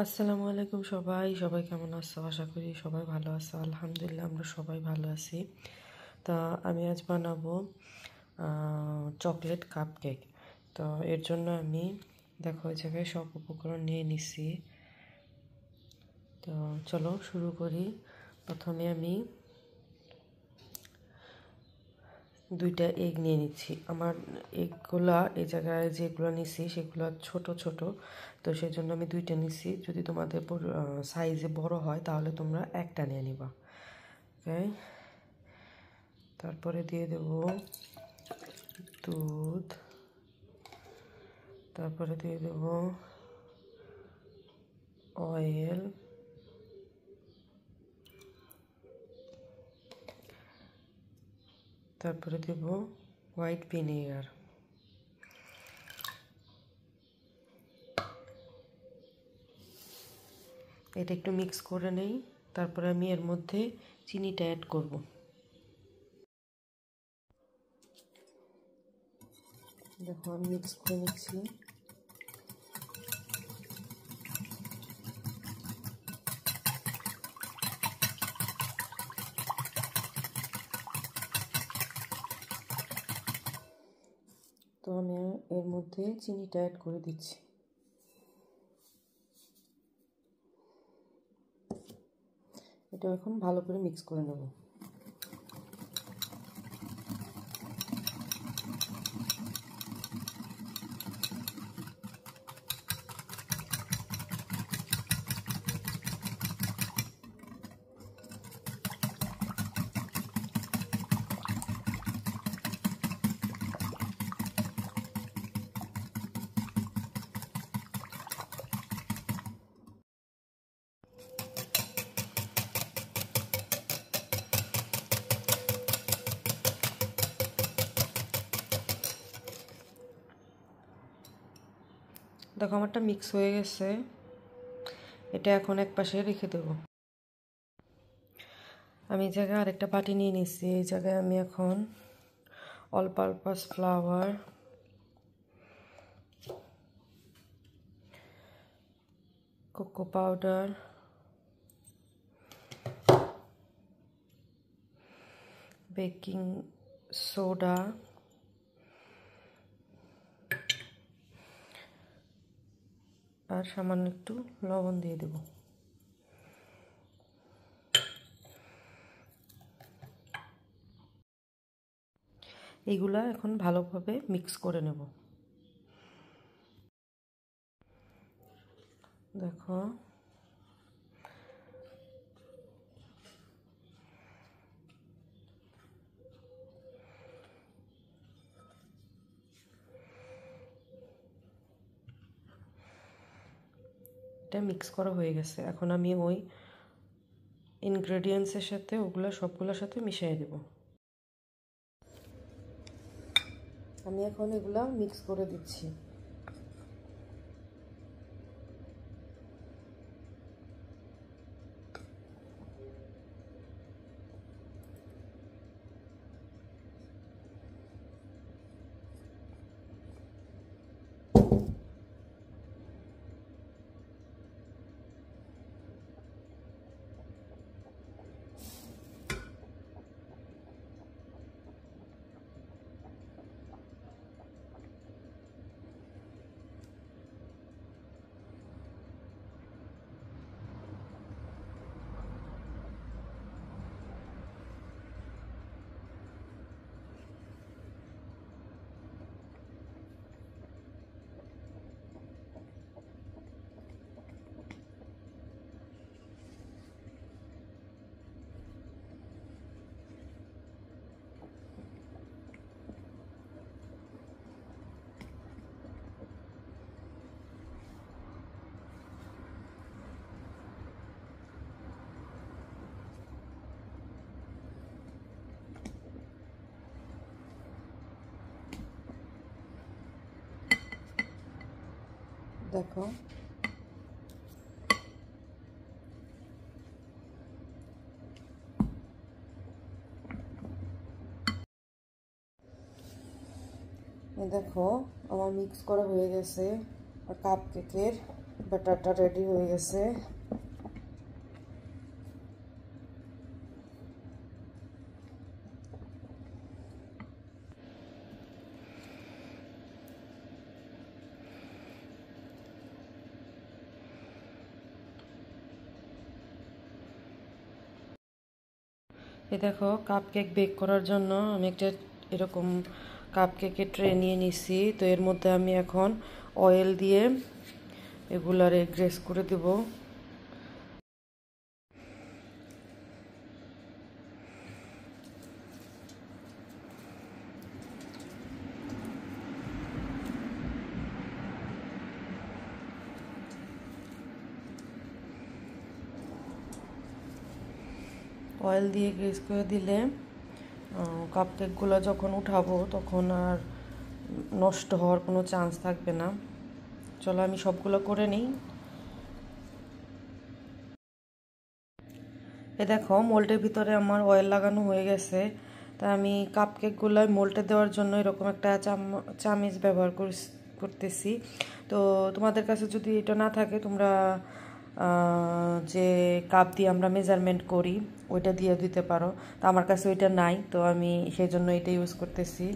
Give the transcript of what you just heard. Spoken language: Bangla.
আসসালামু আলাইকুম সবাই সবাই কেমন আছো আশা করি সবাই ভালো আছো আলহামদুলিল্লাহ আমরা সবাই ভালো আছি তা আমি আজ বানাবো চকলেট কাপকেক তো এর জন্য আমি দেখো ওই জায়গায় সব উপকরণ নিয়ে নিছি তো চলো শুরু করি প্রথমে আমি দুইটা এগ নিয়ে নিচ্ছি আমার এগগুলা এই জায়গায় যেগুলো নিছি সেগুলো ছোট ছোট তো সেই জন্য আমি দুইটা নিছি যদি তোমাদের সাইজে বড় হয় তাহলে তোমরা একটা নিয়ে নিবা ওকে তারপরে দিয়ে দেব দুধ তারপরে দিয়ে দেব অয়েল তারপরে দেব হোয়াইট ভিনেগার এটা একটু মিক্স করে নেই তারপরে আমি এর মধ্যে চিনিটা অ্যাড করব দেখো আমি মিক্স করে নিচ্ছি তো আমি এর মধ্যে চিনিটা অ্যাড করে দিচ্ছি এটা এখন ভালো করে মিক্স করে নেবো দেখো আমারটা মিক্স হয়ে গেছে এটা এখন এক পাশে রেখে দেব আমি এই জায়গায় আরেকটা বাটি নিয়ে নিছি এই জায়গায় আমি এখন all purpose flour cocoa powder baking soda আর সামান্য একটু লবণ দিয়ে দেব এইগুলা এখন ভালোভাবে মিক্স করে নেব দেখো অনেকটা মিক্স করা হয়ে গেছে এখন আমি ওই ইনগ্রেডিয়েন্টসের সাথে ওগুলো সবগুলোর সাথে মিশিয়ে দেব আমি এখন এগুলা মিক্স করে দিচ্ছি देखो देखो हमार मिक्स कर गए और कप केकर बटर रेडी हो गए এ দেখো কাপ কেক বেক করার জন্য আমি একটা এরকম কাপ কেকের ট্রে নিয়ে নিছি তো এর মধ্যে আমি এখন অয়েল দিয়ে এগুলারে গ্রেস করে দেবো অয়েল দিয়ে গ্রেস করে দিলে কাপকেকগুলো যখন উঠাবো তখন আর নষ্ট হওয়ার কোনো চান্স থাকবে না চলো আমি সবগুলো করে নিই এ দেখো মোল্টের ভিতরে আমার অয়েল লাগানো হয়ে গেছে তা আমি কাপকেকগুলোয় মোল্টে দেওয়ার জন্য এরকম একটা চামিচ ব্যবহার করতেছি তো তোমাদের কাছে যদি এটা না থাকে তোমরা যে কাপ দিয়ে আমরা মেজারমেন্ট করি ওইটা দিয়ে দিতে পারো তো আমার কাছে ওইটা নাই তো আমি সেই জন্য এটা ইউজ করতেছি